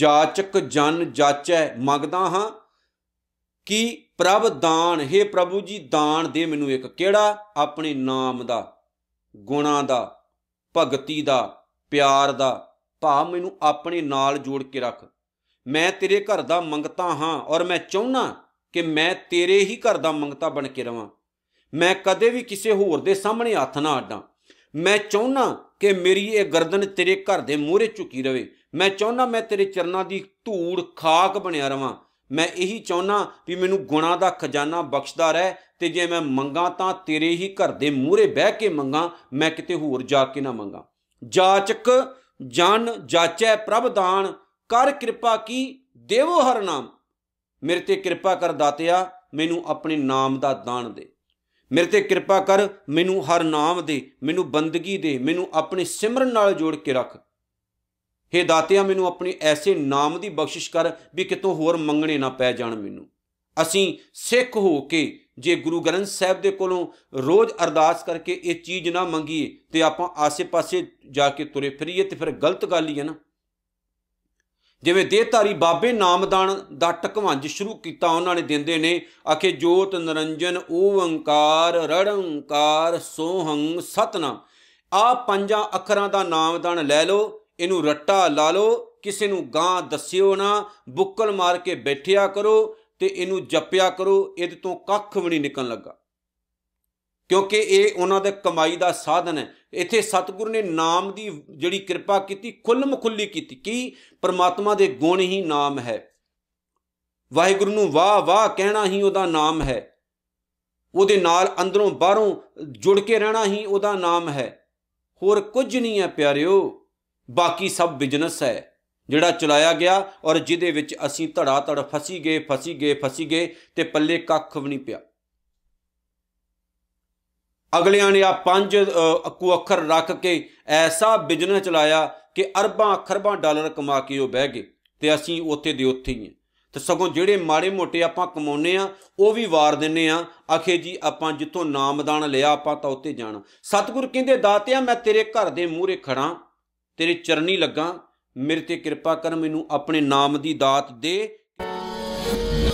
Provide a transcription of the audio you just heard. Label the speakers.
Speaker 1: ਜਾਚਕ ਜਨ ਜਾਚੈ ਮੰਗਦਾ ਹਾਂ ਕਿ ਪ੍ਰਭ ਦਾਨ हे ਪ੍ਰਭੂ ਜੀ ਦਾਨ ਦੇ ਮੈਨੂੰ ਇੱਕ ਕਿਹੜਾ ਆਪਣੇ ਨਾਮ ਦਾ ਗੁਣਾ ਦਾ ਭਗਤੀ ਦਾ ਪਿਆਰ ਦਾ ਭਾਵ ਮੈਨੂੰ ਆਪਣੇ ਨਾਲ ਜੋੜ ਕੇ ਰੱਖ ਮੈਂ ਤੇਰੇ ਘਰ ਦਾ ਮੰਗਤਾ ਹਾਂ ਔਰ ਮੈਂ ਚਾਹੁੰਨਾ ਕਿ ਮੈਂ ਤੇਰੇ ਹੀ ਘਰ ਦਾ ਮੰਗਤਾ ਬਣ ਕੇ ਰਵਾਂ ਮੈਂ ਕਦੇ ਵੀ ਕਿਸੇ ਹੋਰ ਦੇ ਸਾਹਮਣੇ ਹੱਥ ਨਾ ਅੱਡਾਂ ਮੈਂ ਚਾਹੁੰਨਾ ਕਿ ਮੇਰੀ ਇਹ ਗਰਦਨ ਤੇਰੇ ਘਰ ਦੇ ਮੂਹਰੇ ਝੁਕੀ ਰਵੇ ਮੈਂ ਚਾਹੁੰਦਾ ਮੈਂ ਤੇਰੇ ਚਰਨਾਂ ਦੀ ਧੂੜ ਖਾਕ ਬਣਿਆ ਰਵਾਂ ਮੈਂ ਇਹੀ ਚਾਹੁੰਦਾ ਵੀ ਮੈਨੂੰ ਗੁਣਾ ਦਾ ਖਜ਼ਾਨਾ ਬਖਸ਼ਦਾ ਰਹਿ ਤੇ ਜੇ ਮੈਂ ਮੰਗਾ ਤਾਂ ਤੇਰੇ ਹੀ ਘਰ ਦੇ ਮੂਹਰੇ ਬਹਿ ਕੇ ਮੰਗਾ ਮੈਂ ਕਿਤੇ ਹੋਰ ਜਾ ਕੇ ਨਾ ਮੰਗਾ ਜਾਚਕ ਜਨ ਜਾਚੈ ਪ੍ਰਭ ਦਾਨ ਕਰ ਕਿਰਪਾ ਕੀ ਦੇਵੋ ਹਰ ਨਾਮ ਮੇਰੇ ਤੇ ਕਿਰਪਾ ਕਰ ਦਾਤਿਆ ਮੈਨੂੰ ਆਪਣੇ ਨਾਮ ਦਾ ਦਾਨ ਦੇ ਮੇਰੇ ਤੇ ਕਿਰਪਾ ਕਰ ਮੈਨੂੰ ਹਰ ਨਾਮ ਦੇ ਮੈਨੂੰ ਬੰਦਗੀ ਦੇ ਮੈਨੂੰ ਆਪਣੇ ਸਿਮਰਨ ਨਾਲ ਜੋੜ ਕੇ ਰੱਖ ਹੇ ਦਾਤਿਆ ਮੈਨੂੰ ਆਪਣੇ ਐਸੇ ਨਾਮ ਦੀ ਬਖਸ਼ਿਸ਼ ਕਰ ਵੀ ਕਿਤੋਂ ਹੋਰ ਮੰਗਣੇ ਨਾ ਪੈ ਜਾਣ ਮੈਨੂੰ ਅਸੀਂ ਸਿੱਖ ਹੋ ਕੇ ਜੇ ਗੁਰੂ ਗ੍ਰੰਥ ਸਾਹਿਬ ਦੇ ਕੋਲੋਂ ਰੋਜ਼ ਅਰਦਾਸ ਕਰਕੇ ਇਹ ਚੀਜ਼ ਨਾ ਮੰਗੀਏ ਤੇ ਆਪਾਂ ਆਸੇ-ਪਾਸੇ ਜਾ ਕੇ ਤੁਰੇ ਫਿਰੀਏ ਤੇ ਫਿਰ ਗਲਤ ਗੱਲ ਹੀ ਹੈ ਨਾ ਜਿਵੇਂ ਦੇਹਧਾਰੀ ਬਾਬੇ ਨਾਮਦਾਨ ਦਾ ਟਕਵੰਜ ਸ਼ੁਰੂ ਕੀਤਾ ਉਹਨਾਂ ਨੇ ਦਿੰਦੇ ਨੇ ਆਖੇ ਜੋਤ ਨਿਰੰਜਨ ਓੰਕਾਰ ਰੜੰਕਾਰ ਸੋਹੰ ਸਤਨਾ ਆ ਪੰਜਾਂ ਅੱਖਰਾਂ ਦਾ ਨਾਮਦਾਨ ਲੈ ਲਓ ਇਹਨੂੰ ਰੱਟਾ ਲਾ ਲਓ ਕਿਸੇ ਨੂੰ ਗਾਂ ਦੱਸਿਓ ਨਾ ਬੁੱਕਲ ਮਾਰ ਕੇ ਬੈਠਿਆ ਕਰੋ ਤੇ ਇਹਨੂੰ ਜਪਿਆ ਕਰੋ ਇਹਦੇ ਤੋਂ ਕੱਖ ਵੀ ਨਹੀਂ ਨਿਕਲਣ ਲੱਗਾ ਕਿਉਂਕਿ ਇਹ ਉਹਨਾਂ ਦੇ ਕਮਾਈ ਦਾ ਸਾਧਨ ਹੈ ਇੱਥੇ ਸਤਿਗੁਰ ਨੇ ਨਾਮ ਦੀ ਜਿਹੜੀ ਕਿਰਪਾ ਕੀਤੀ ਖੁੱਲ ਮੁਖੁੱਲੀ ਕੀਤੀ ਕਿ ਪ੍ਰਮਾਤਮਾ ਦੇ ਗੁਣ ਹੀ ਨਾਮ ਹੈ ਵਾਹਿਗੁਰੂ ਨੂੰ ਵਾਹ ਵਾਹ ਕਹਿਣਾ ਹੀ ਉਹਦਾ ਨਾਮ ਹੈ ਉਹਦੇ ਨਾਲ ਅੰਦਰੋਂ ਬਾਹਰੋਂ ਜੁੜ ਕੇ ਰਹਿਣਾ ਹੀ ਉਹਦਾ ਨਾਮ ਹੈ ਹੋਰ ਕੁਝ ਨਹੀਂ ਹੈ ਪਿਆਰਿਓ ਬਾਕੀ ਸਭ ਬਿਜ਼ਨਸ ਹੈ ਜਿਹੜਾ ਚਲਾਇਆ ਗਿਆ ਔਰ ਜਿਹਦੇ ਵਿੱਚ ਅਸੀਂ ਧੜਾ ਧੜ ਫਸੀ ਗਏ ਫਸੀ ਗਏ ਫਸੀ ਗਏ ਤੇ ਪੱਲੇ ਕੱਖ ਵੀ ਨਹੀਂ ਪਿਆ ਅਗਲਿਆਂ ਨੇ ਆ ਪੰਜ ਅਕੂ ਅੱਖਰ ਰੱਖ ਕੇ ਐਸਾ ਬਿਜ਼ਨਸ ਚਲਾਇਆ ਕਿ ਅਰਬਾਂ ਖਰਬਾਂ ਡਾਲਰ ਕਮਾ ਕੇ ਉਹ ਬਹਿ ਗਏ ਤੇ ਅਸੀਂ ਉੱਥੇ ਦੇ ਉੱਥੇ ਹੀ ਤੇ ਸਗੋਂ ਜਿਹੜੇ ਮਾੜੇ ਮੋਟੇ ਆਪਾਂ ਕਮਾਉਨੇ ਆ ਉਹ ਵੀ ਵਾਰ ਦਿੰਨੇ ਆ ਆਖੇ ਜੀ ਆਪਾਂ ਜਿੱਥੋਂ ਨਾਮਦਾਨ ਲਿਆ ਆਪਾਂ ਤਾਂ ਉੱਤੇ ਜਾਣਾ ਸਤਿਗੁਰ ਕਹਿੰਦੇ ਦਾਤਿਆ ਮੈਂ ਤੇਰੇ ਘਰ ਦੇ ਮੂਹਰੇ ਖੜਾ ਤੇਰੇ ਚਰਨੀ ਲੱਗਾ ਮੇਰੇ ਤੇ ਕਿਰਪਾ ਕਰ ਮੈਨੂੰ ਆਪਣੇ ਨਾਮ ਦੀ ਦਾਤ ਦੇ